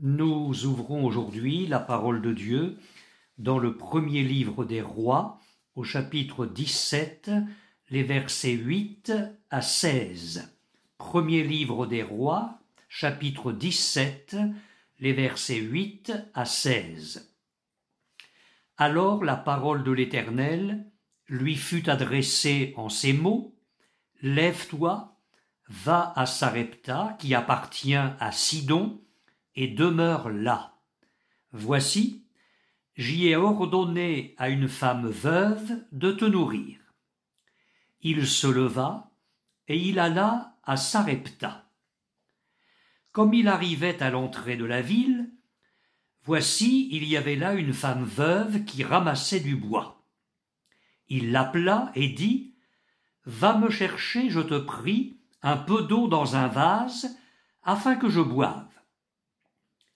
Nous ouvrons aujourd'hui la parole de Dieu dans le premier livre des rois, au chapitre 17, les versets 8 à 16. Premier livre des rois, chapitre 17, les versets 8 à 16. Alors la parole de l'Éternel lui fut adressée en ces mots Lève-toi, va à Sarepta, qui appartient à Sidon, et demeure là. Voici, j'y ai ordonné à une femme veuve de te nourrir. Il se leva, et il alla à Sarepta. Comme il arrivait à l'entrée de la ville, voici il y avait là une femme veuve qui ramassait du bois. Il l'appela et dit Va me chercher, je te prie, un peu d'eau dans un vase, afin que je boive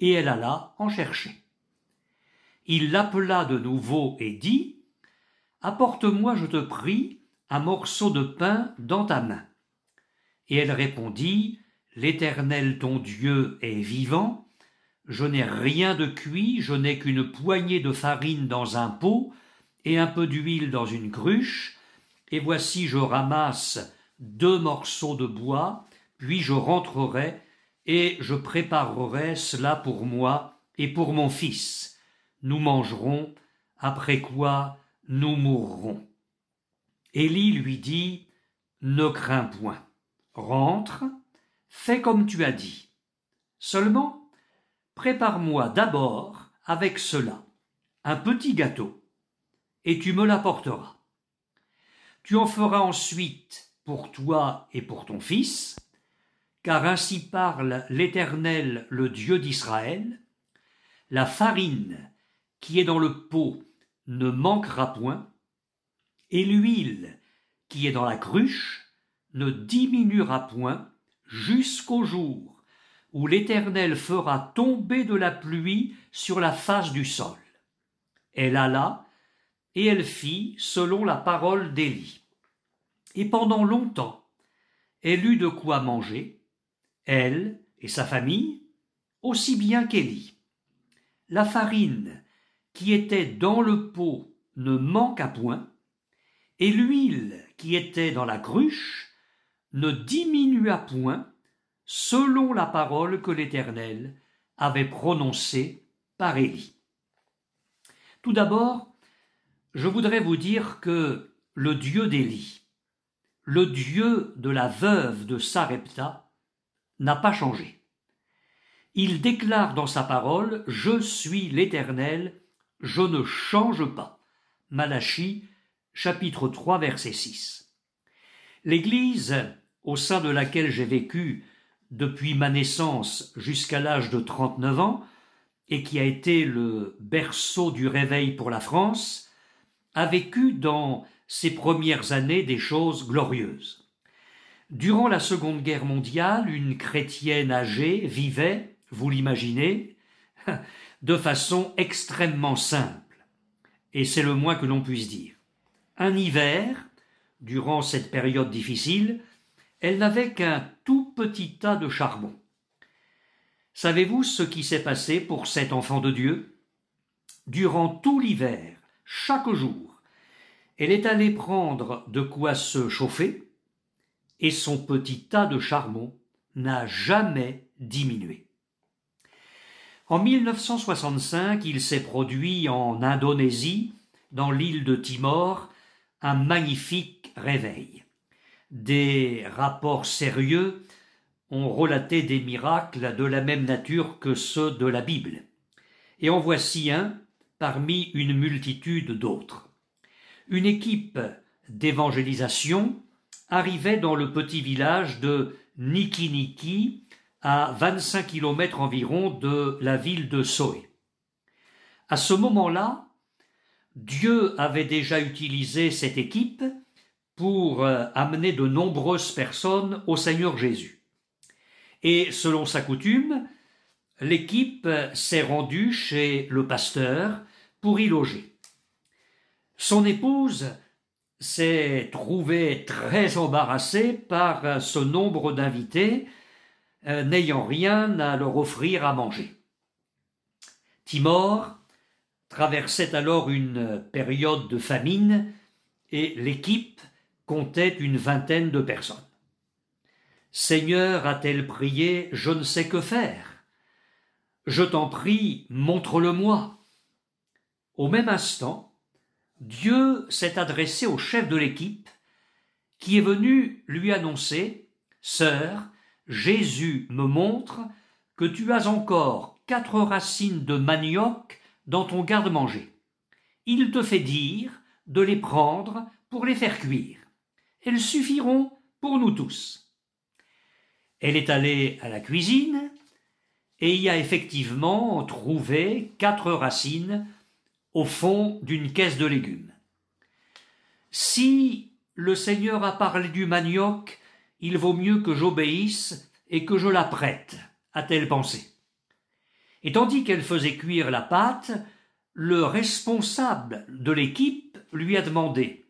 et elle alla en chercher. Il l'appela de nouveau et dit Apporte-moi, je te prie, un morceau de pain dans ta main. Et elle répondit L'Éternel ton Dieu est vivant, je n'ai rien de cuit, je n'ai qu'une poignée de farine dans un pot et un peu d'huile dans une cruche, et voici je ramasse deux morceaux de bois, puis je rentrerai et je préparerai cela pour moi et pour mon fils. Nous mangerons, après quoi nous mourrons. Élie lui dit, Ne crains point, rentre, fais comme tu as dit. Seulement, prépare-moi d'abord avec cela un petit gâteau, et tu me l'apporteras. Tu en feras ensuite pour toi et pour ton fils, car ainsi parle l'Éternel, le Dieu d'Israël, la farine qui est dans le pot ne manquera point, et l'huile qui est dans la cruche ne diminuera point jusqu'au jour où l'Éternel fera tomber de la pluie sur la face du sol. Elle alla, et elle fit selon la parole d'Élie. Et pendant longtemps, elle eut de quoi manger, elle et sa famille, aussi bien qu'Élie. La farine qui était dans le pot ne manqua point, et l'huile qui était dans la cruche ne diminua point, selon la parole que l'Éternel avait prononcée par Élie. Tout d'abord, je voudrais vous dire que le Dieu d'Élie, le Dieu de la veuve de Sarepta, n'a pas changé. Il déclare dans sa parole Je suis l'Éternel, je ne change pas. Malachie, chapitre 3, verset 6. L'Église, au sein de laquelle j'ai vécu depuis ma naissance jusqu'à l'âge de 39 ans, et qui a été le berceau du réveil pour la France, a vécu dans ses premières années des choses glorieuses. Durant la Seconde Guerre mondiale, une chrétienne âgée vivait, vous l'imaginez, de façon extrêmement simple, et c'est le moins que l'on puisse dire. Un hiver, durant cette période difficile, elle n'avait qu'un tout petit tas de charbon. Savez-vous ce qui s'est passé pour cet enfant de Dieu Durant tout l'hiver, chaque jour, elle est allée prendre de quoi se chauffer, et son petit tas de charbon n'a jamais diminué. En 1965, il s'est produit en Indonésie, dans l'île de Timor, un magnifique réveil. Des rapports sérieux ont relaté des miracles de la même nature que ceux de la Bible. Et en voici un parmi une multitude d'autres. Une équipe d'évangélisation arrivait dans le petit village de Nikiniki, à 25 kilomètres environ de la ville de Soé. À ce moment-là, Dieu avait déjà utilisé cette équipe pour euh, amener de nombreuses personnes au Seigneur Jésus. Et selon sa coutume, l'équipe euh, s'est rendue chez le pasteur pour y loger. Son épouse s'est trouvé très embarrassé par euh, ce nombre d'invités, euh, n'ayant rien à leur offrir à manger. Timor traversait alors une période de famine et l'équipe comptait une vingtaine de personnes. Seigneur, a-t-elle prié, je ne sais que faire. Je t'en prie, montre-le-moi. Au même instant, Dieu s'est adressé au chef de l'équipe qui est venu lui annoncer Sœur, Jésus me montre que tu as encore quatre racines de manioc dans ton garde-manger. Il te fait dire de les prendre pour les faire cuire. Elles suffiront pour nous tous. Elle est allée à la cuisine et y a effectivement trouvé quatre racines au fond d'une caisse de légumes. Si le Seigneur a parlé du manioc, il vaut mieux que j'obéisse et que je la prête, a-t-elle pensé. Et tandis qu'elle faisait cuire la pâte, le responsable de l'équipe lui a demandé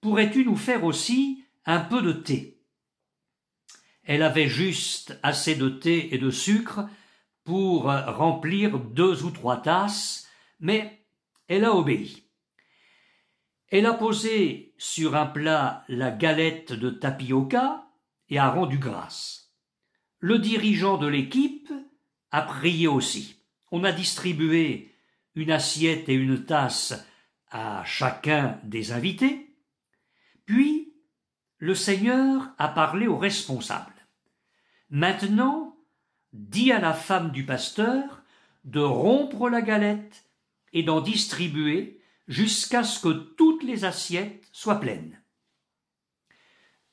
Pourrais-tu nous faire aussi un peu de thé Elle avait juste assez de thé et de sucre pour remplir deux ou trois tasses, mais elle a obéi. Elle a posé sur un plat la galette de tapioca et a rendu grâce. Le dirigeant de l'équipe a prié aussi. On a distribué une assiette et une tasse à chacun des invités. Puis, le Seigneur a parlé au responsables. Maintenant, dit à la femme du pasteur de rompre la galette et d'en distribuer jusqu'à ce que toutes les assiettes soient pleines.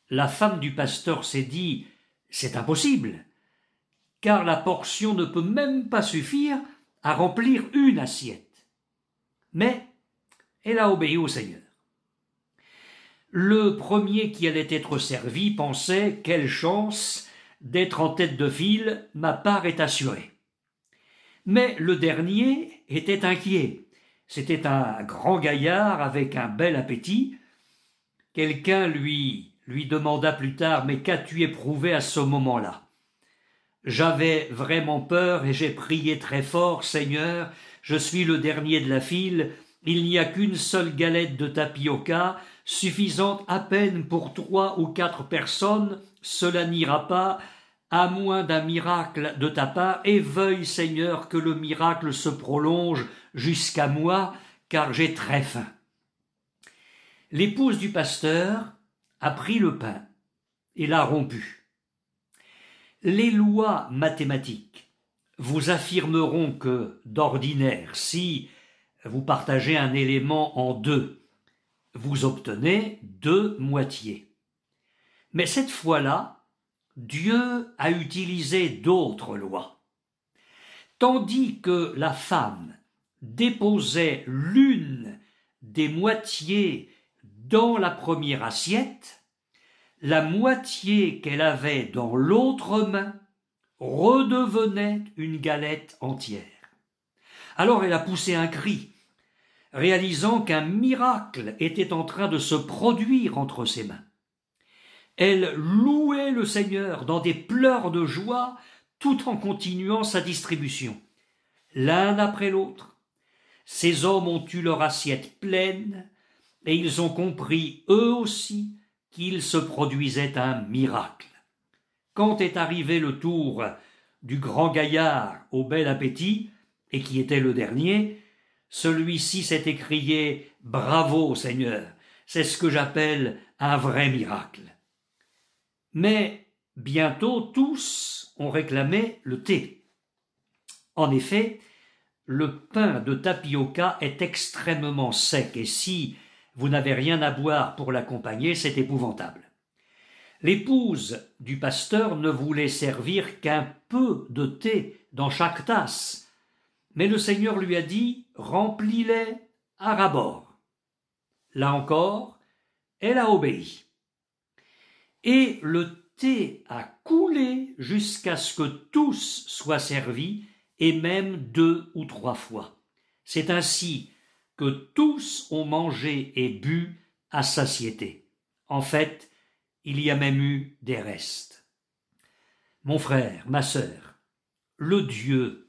La femme du pasteur s'est dit C'est impossible, car la portion ne peut même pas suffire à remplir une assiette. Mais elle a obéi au Seigneur. Le premier qui allait être servi pensait Quelle chance d'être en tête de file, ma part est assurée. Mais le dernier était inquiet. C'était un grand gaillard avec un bel appétit. Quelqu'un lui lui demanda plus tard Mais qu'as-tu éprouvé à ce moment-là J'avais vraiment peur et j'ai prié très fort Seigneur, je suis le dernier de la file, il n'y a qu'une seule galette de tapioca, suffisante à peine pour trois ou quatre personnes, cela n'ira pas, à moins d'un miracle de ta part, et veuille, Seigneur, que le miracle se prolonge jusqu'à moi, car j'ai très faim. L'épouse du pasteur a pris le pain et l'a rompu. Les lois mathématiques vous affirmeront que, d'ordinaire, si vous partagez un élément en deux, vous obtenez deux moitiés. Mais cette fois-là, Dieu a utilisé d'autres lois. Tandis que la femme déposait l'une des moitiés dans la première assiette, la moitié qu'elle avait dans l'autre main redevenait une galette entière. Alors elle a poussé un cri, réalisant qu'un miracle était en train de se produire entre ses mains. Elle louait le Seigneur dans des pleurs de joie tout en continuant sa distribution. L'un après l'autre, ces hommes ont eu leur assiette pleine et ils ont compris eux aussi qu'il se produisait un miracle. Quand est arrivé le tour du grand gaillard au bel appétit, et qui était le dernier, celui-ci s'est écrié :« Bravo, Seigneur, c'est ce que j'appelle un vrai miracle mais bientôt tous ont réclamé le thé. En effet, le pain de tapioca est extrêmement sec et si vous n'avez rien à boire pour l'accompagner, c'est épouvantable. L'épouse du pasteur ne voulait servir qu'un peu de thé dans chaque tasse, mais le Seigneur lui a dit Remplis-les à rabord. Là encore, elle a obéi et le thé a coulé jusqu'à ce que tous soient servis, et même deux ou trois fois. C'est ainsi que tous ont mangé et bu à satiété. En fait, il y a même eu des restes. Mon frère, ma sœur, le Dieu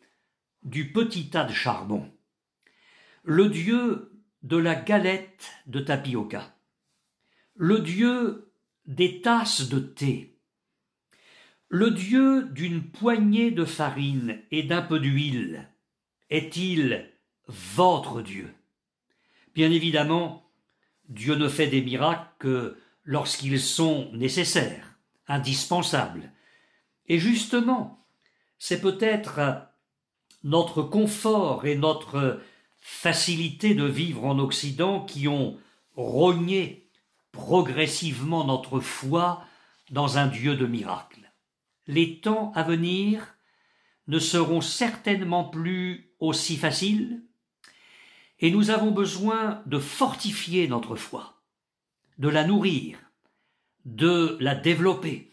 du petit tas de charbon, le Dieu de la galette de tapioca, le Dieu des tasses de thé. Le Dieu d'une poignée de farine et d'un peu d'huile est-il votre Dieu Bien évidemment, Dieu ne fait des miracles que lorsqu'ils sont nécessaires, indispensables. Et justement, c'est peut-être notre confort et notre facilité de vivre en Occident qui ont rogné progressivement notre foi dans un Dieu de miracles. Les temps à venir ne seront certainement plus aussi faciles, et nous avons besoin de fortifier notre foi, de la nourrir, de la développer,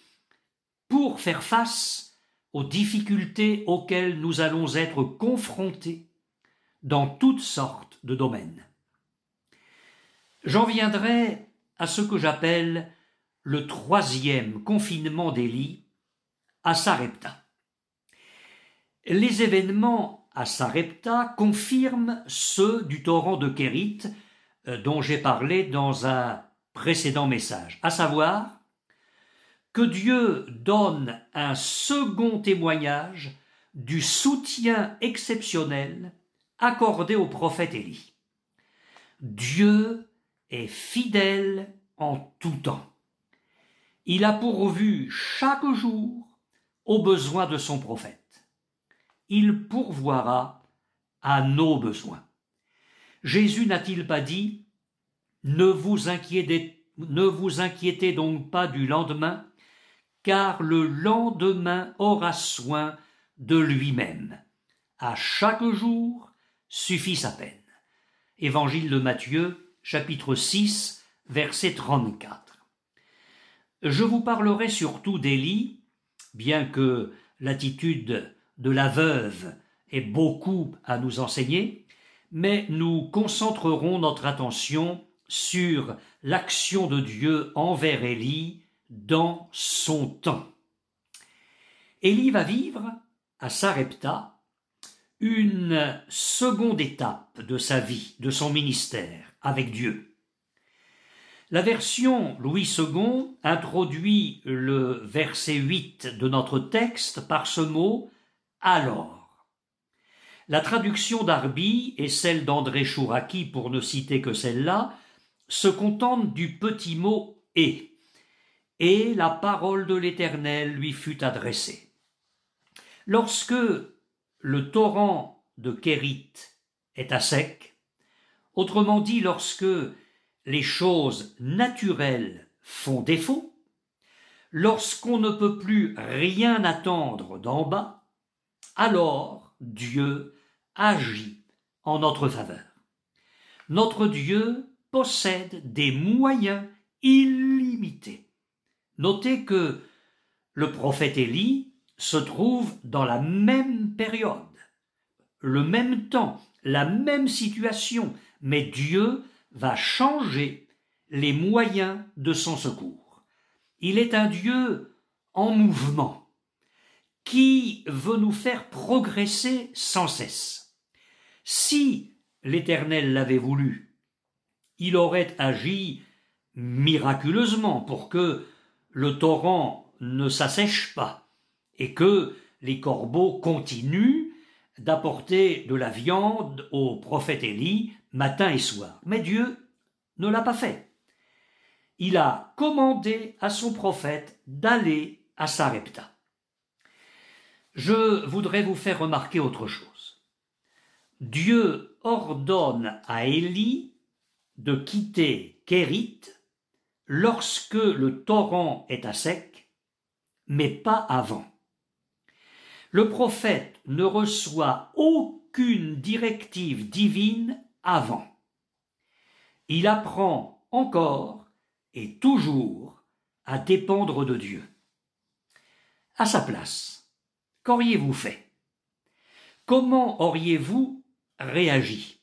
pour faire face aux difficultés auxquelles nous allons être confrontés dans toutes sortes de domaines. J'en viendrai à ce que j'appelle le troisième confinement d'Élie à Sarepta. Les événements à Sarepta confirment ceux du torrent de Kérit euh, dont j'ai parlé dans un précédent message, à savoir que Dieu donne un second témoignage du soutien exceptionnel accordé au prophète Élie. Dieu fidèle en tout temps. Il a pourvu chaque jour aux besoins de son prophète. Il pourvoira à nos besoins. Jésus n'a-t-il pas dit ne vous, inquiétez, ne vous inquiétez donc pas du lendemain, car le lendemain aura soin de lui-même. À chaque jour suffit sa peine. Évangile de Matthieu, chapitre 6, verset 34. Je vous parlerai surtout d'Élie, bien que l'attitude de la veuve ait beaucoup à nous enseigner, mais nous concentrerons notre attention sur l'action de Dieu envers Élie dans son temps. Élie va vivre à Sarepta une seconde étape de sa vie, de son ministère avec Dieu. La version Louis II introduit le verset 8 de notre texte par ce mot alors. La traduction d'Arbi et celle d'André Chouraki, pour ne citer que celle-là, se contentent du petit mot et. Et la parole de l'Éternel lui fut adressée. Lorsque le torrent de Kérit est à sec, Autrement dit, lorsque les choses naturelles font défaut, lorsqu'on ne peut plus rien attendre d'en bas, alors Dieu agit en notre faveur. Notre Dieu possède des moyens illimités. Notez que le prophète Élie se trouve dans la même période, le même temps, la même situation, mais Dieu va changer les moyens de son secours. Il est un Dieu en mouvement qui veut nous faire progresser sans cesse. Si l'Éternel l'avait voulu, il aurait agi miraculeusement pour que le torrent ne s'assèche pas et que les corbeaux continuent d'apporter de la viande au prophète Élie matin et soir. Mais Dieu ne l'a pas fait. Il a commandé à son prophète d'aller à Sarepta. Je voudrais vous faire remarquer autre chose. Dieu ordonne à Élie de quitter Kérit lorsque le torrent est à sec, mais pas avant. Le prophète ne reçoit aucune directive divine avant. Il apprend encore et toujours à dépendre de Dieu. À sa place, qu'auriez-vous fait Comment auriez-vous réagi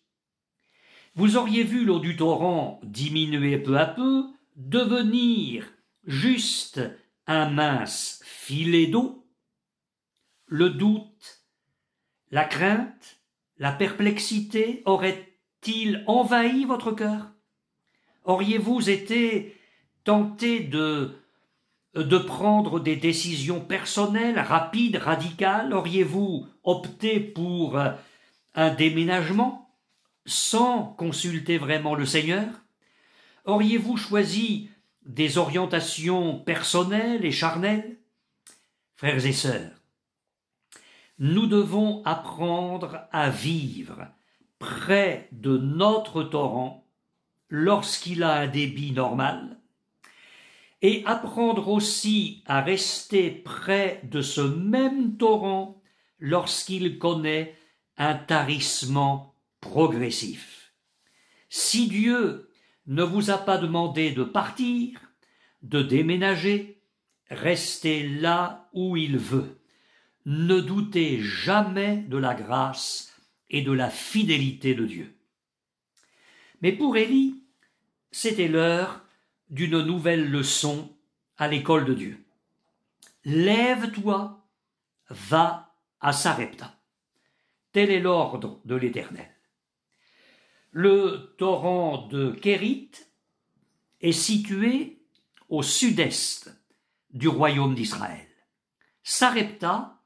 Vous auriez vu l'eau du torrent diminuer peu à peu, devenir juste un mince filet d'eau Le doute, la crainte, la perplexité auraient il envahi votre cœur Auriez-vous été tenté de de prendre des décisions personnelles, rapides, radicales Auriez-vous opté pour euh, un déménagement sans consulter vraiment le Seigneur Auriez-vous choisi des orientations personnelles et charnelles Frères et sœurs, nous devons apprendre à vivre près de notre torrent lorsqu'il a un débit normal, et apprendre aussi à rester près de ce même torrent lorsqu'il connaît un tarissement progressif. Si Dieu ne vous a pas demandé de partir, de déménager, restez là où il veut. Ne doutez jamais de la grâce et de la fidélité de Dieu. Mais pour Élie, c'était l'heure d'une nouvelle leçon à l'école de Dieu. Lève-toi, va à Sarepta. Tel est l'ordre de l'Éternel. Le torrent de Kérit est situé au sud-est du royaume d'Israël. Sarepta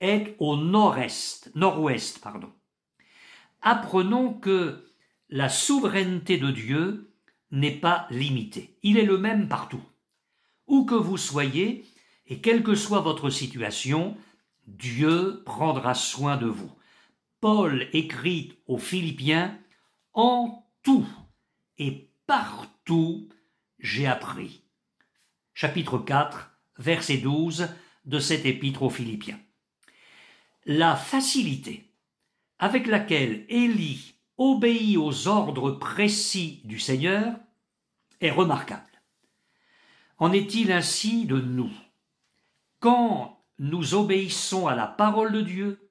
est au nord-est, nord-ouest, pardon apprenons que la souveraineté de Dieu n'est pas limitée. Il est le même partout. Où que vous soyez, et quelle que soit votre situation, Dieu prendra soin de vous. Paul écrit aux Philippiens, En tout et partout j'ai appris. Chapitre 4, verset 12 de cette épître aux Philippiens. La facilité avec laquelle Élie obéit aux ordres précis du Seigneur est remarquable. En est-il ainsi de nous Quand nous obéissons à la parole de Dieu,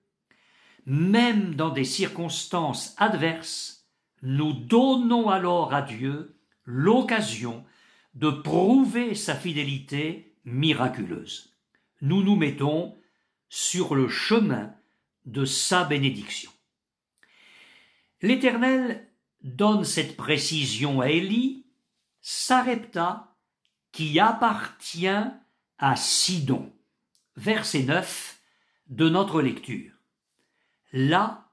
même dans des circonstances adverses, nous donnons alors à Dieu l'occasion de prouver sa fidélité miraculeuse. Nous nous mettons sur le chemin de sa bénédiction. L'Éternel donne cette précision à Élie, Sarepta, qui appartient à Sidon. Verset 9 de notre lecture. Là,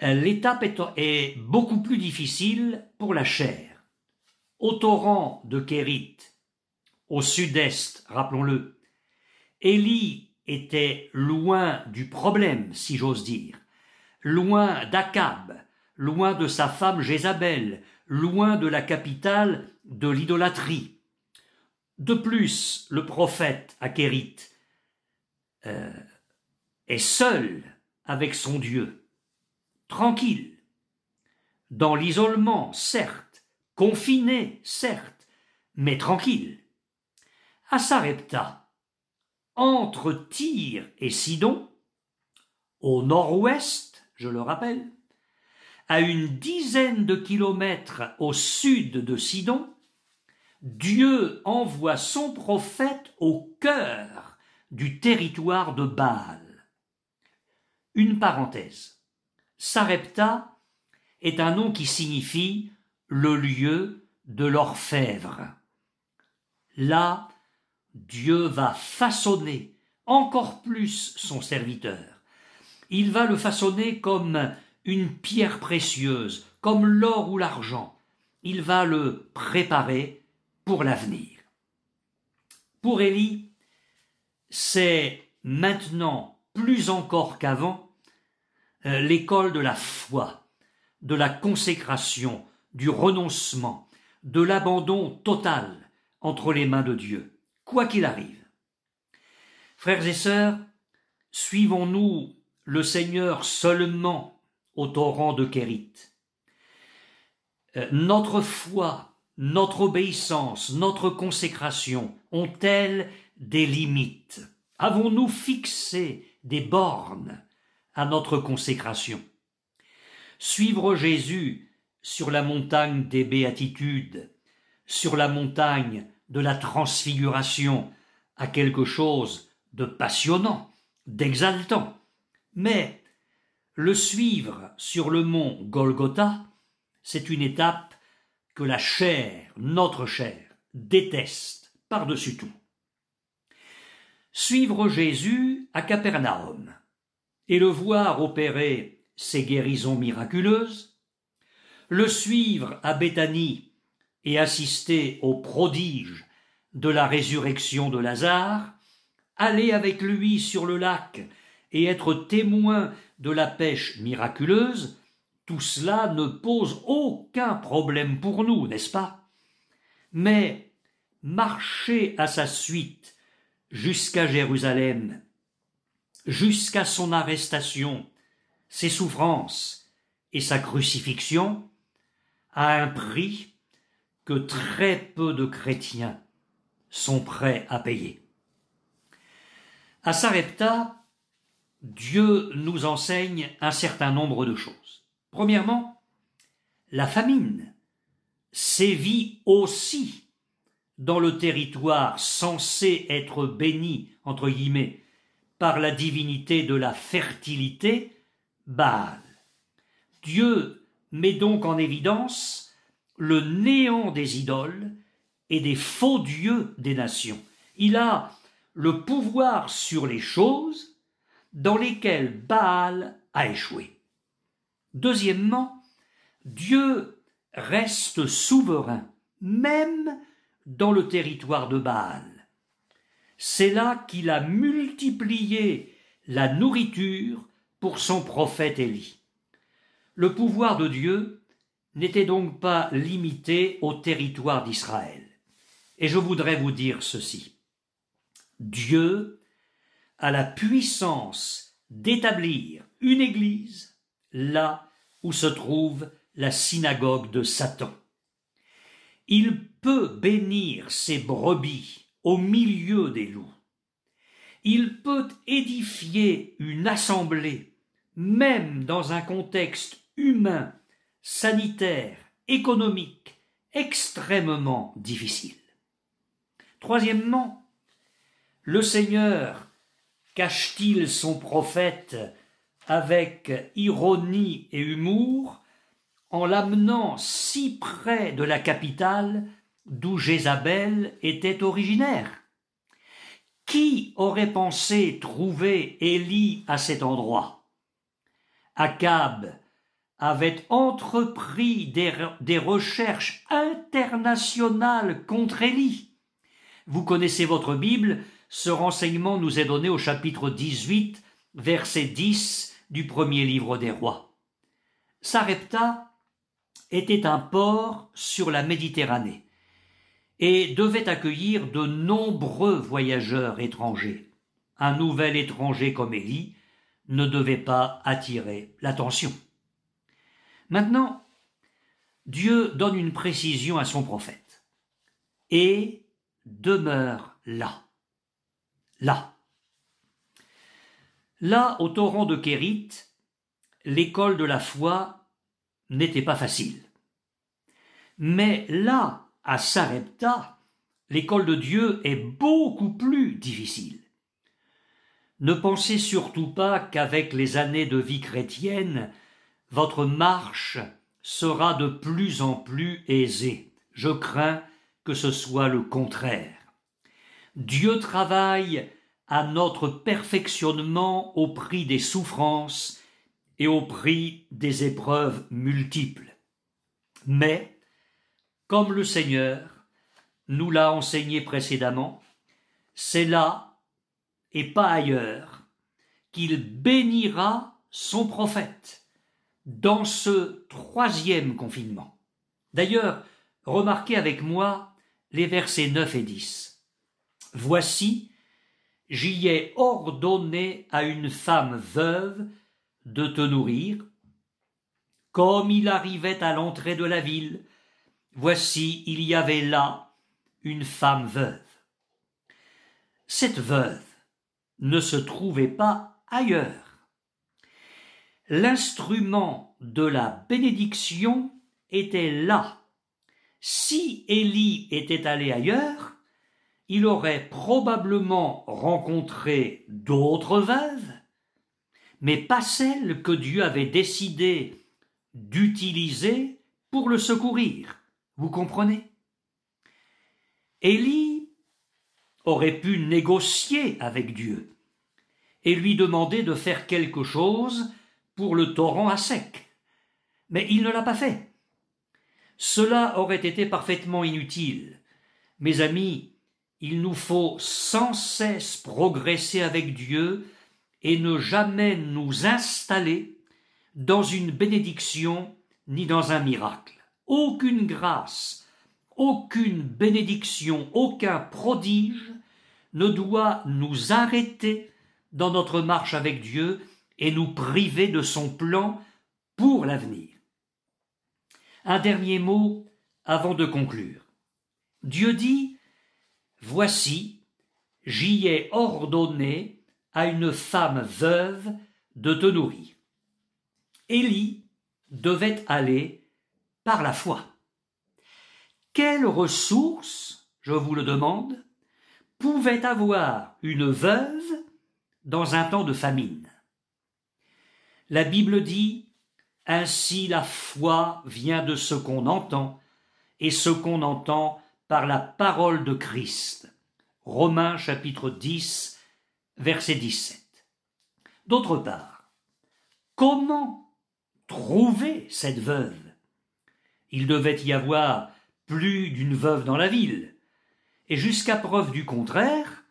l'étape est, beaucoup plus difficile pour la chair. Au torrent de Kérit, au sud-est, rappelons-le, Élie était loin du problème, si j'ose dire loin d'Akab, loin de sa femme Jézabel, loin de la capitale de l'idolâtrie. De plus, le prophète Akérite euh, est seul avec son Dieu, tranquille, dans l'isolement, certes, confiné, certes, mais tranquille. À Sarepta, entre Tyr et Sidon, au nord-ouest, je le rappelle, à une dizaine de kilomètres au sud de Sidon, Dieu envoie son prophète au cœur du territoire de Baal. Une parenthèse. Sarepta est un nom qui signifie le lieu de l'orfèvre. Là, Dieu va façonner encore plus son serviteur il va le façonner comme une pierre précieuse, comme l'or ou l'argent. Il va le préparer pour l'avenir. Pour Élie, c'est maintenant plus encore qu'avant euh, l'école de la foi, de la consécration, du renoncement, de l'abandon total entre les mains de Dieu, quoi qu'il arrive. Frères et sœurs, suivons-nous le Seigneur seulement au torrent de Kérit. Euh, notre foi, notre obéissance, notre consécration ont-elles des limites Avons-nous fixé des bornes à notre consécration Suivre Jésus sur la montagne des béatitudes, sur la montagne de la transfiguration, a quelque chose de passionnant, d'exaltant. Mais le suivre sur le mont Golgotha, c'est une étape que la chair, notre chair, déteste par-dessus tout. Suivre Jésus à Capernaum et le voir opérer ses guérisons miraculeuses, le suivre à Béthanie et assister au prodige de la résurrection de Lazare, aller avec lui sur le lac et être témoin de la pêche miraculeuse, tout cela ne pose aucun problème pour nous, n'est-ce pas Mais marcher à sa suite jusqu'à Jérusalem, jusqu'à son arrestation, ses souffrances et sa crucifixion, a un prix que très peu de chrétiens sont prêts à payer. À Sarepta, Dieu nous enseigne un certain nombre de choses. Premièrement, la famine sévit aussi dans le territoire censé être béni, entre guillemets, par la divinité de la fertilité, Baal. Dieu met donc en évidence le néant des idoles et des faux dieux des nations. Il a le pouvoir sur les choses, dans lesquels Baal a échoué. Deuxièmement, Dieu reste souverain, même dans le territoire de Baal. C'est là qu'il a multiplié la nourriture pour son prophète Élie. Le pouvoir de Dieu n'était donc pas limité au territoire d'Israël. Et je voudrais vous dire ceci. Dieu à la puissance d'établir une église là où se trouve la synagogue de Satan. Il peut bénir ses brebis au milieu des loups. Il peut édifier une assemblée, même dans un contexte humain, sanitaire, économique, extrêmement difficile. Troisièmement, le Seigneur cache-t-il son prophète avec ironie et humour en l'amenant si près de la capitale d'où Jézabel était originaire. Qui aurait pensé trouver Élie à cet endroit Acab avait entrepris des recherches internationales contre Élie. Vous connaissez votre Bible, ce renseignement nous est donné au chapitre 18, verset 10 du premier livre des rois. Sarepta était un port sur la Méditerranée et devait accueillir de nombreux voyageurs étrangers. Un nouvel étranger comme Élie ne devait pas attirer l'attention. Maintenant, Dieu donne une précision à son prophète. Et demeure là là. Là, au torrent de Kérit, l'école de la foi n'était pas facile. Mais là, à Sarepta, l'école de Dieu est beaucoup plus difficile. Ne pensez surtout pas qu'avec les années de vie chrétienne, votre marche sera de plus en plus aisée. Je crains que ce soit le contraire. Dieu travaille à notre perfectionnement au prix des souffrances et au prix des épreuves multiples. Mais, comme le Seigneur nous l'a enseigné précédemment, c'est là, et pas ailleurs, qu'il bénira son prophète dans ce troisième confinement. D'ailleurs, remarquez avec moi les versets 9 et 10. Voici, j'y ai ordonné à une femme veuve de te nourrir, comme il arrivait à l'entrée de la ville. Voici, il y avait là une femme veuve. Cette veuve ne se trouvait pas ailleurs. L'instrument de la bénédiction était là. Si Élie était allé ailleurs, il aurait probablement rencontré d'autres veuves, mais pas celles que Dieu avait décidé d'utiliser pour le secourir. Vous comprenez Élie aurait pu négocier avec Dieu et lui demander de faire quelque chose pour le torrent à sec. Mais il ne l'a pas fait. Cela aurait été parfaitement inutile. Mes amis, il nous faut sans cesse progresser avec Dieu et ne jamais nous installer dans une bénédiction ni dans un miracle. Aucune grâce, aucune bénédiction, aucun prodige ne doit nous arrêter dans notre marche avec Dieu et nous priver de son plan pour l'avenir. Un dernier mot avant de conclure. Dieu dit Voici, j'y ai ordonné à une femme veuve de te nourrir. Élie devait aller par la foi. Quelle ressource, je vous le demande, pouvait avoir une veuve dans un temps de famine La Bible dit Ainsi la foi vient de ce qu'on entend, et ce qu'on entend par la parole de Christ. Romains chapitre 10, verset 17. D'autre part, comment trouver cette veuve Il devait y avoir plus d'une veuve dans la ville, et jusqu'à preuve du contraire,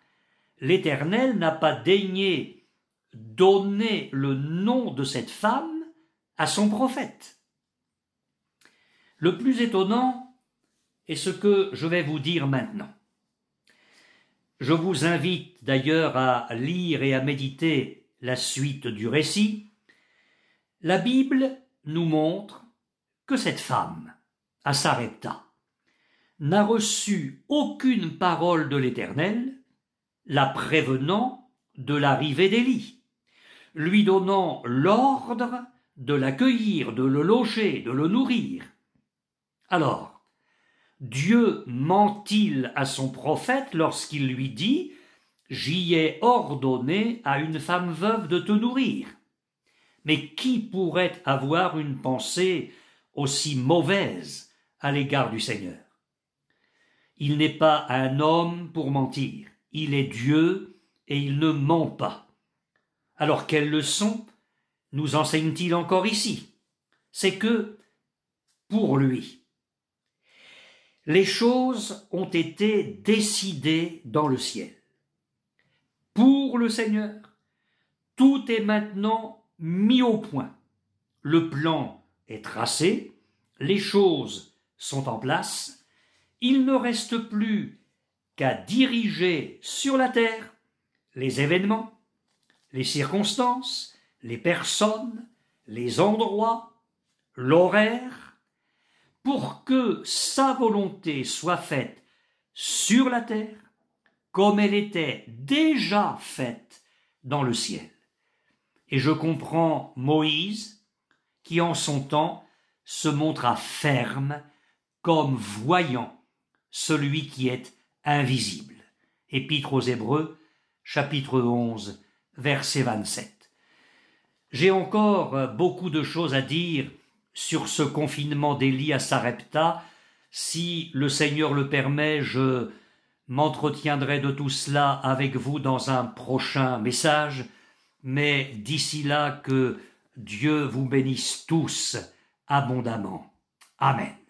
l'Éternel n'a pas daigné donner le nom de cette femme à son prophète. Le plus étonnant et ce que je vais vous dire maintenant. Je vous invite d'ailleurs à lire et à méditer la suite du récit. La Bible nous montre que cette femme, à n'a reçu aucune parole de l'Éternel, la prévenant de l'arrivée d'Élie, lui donnant l'ordre de l'accueillir, de le loger, de le nourrir. Alors, Dieu ment-il à son prophète lorsqu'il lui dit J'y ai ordonné à une femme veuve de te nourrir Mais qui pourrait avoir une pensée aussi mauvaise à l'égard du Seigneur Il n'est pas un homme pour mentir, il est Dieu et il ne ment pas. Alors quelle leçon nous enseigne-t-il encore ici C'est que, pour lui, les choses ont été décidées dans le ciel. Pour le Seigneur, tout est maintenant mis au point. Le plan est tracé, les choses sont en place, il ne reste plus qu'à diriger sur la terre les événements, les circonstances, les personnes, les endroits, l'horaire, pour que sa volonté soit faite sur la terre comme elle était déjà faite dans le ciel. Et je comprends Moïse qui en son temps se montra ferme comme voyant celui qui est invisible. Épître aux Hébreux, chapitre 11, verset 27. J'ai encore beaucoup de choses à dire sur ce confinement lits à Sarepta. Si le Seigneur le permet, je m'entretiendrai de tout cela avec vous dans un prochain message, mais d'ici là que Dieu vous bénisse tous abondamment. Amen.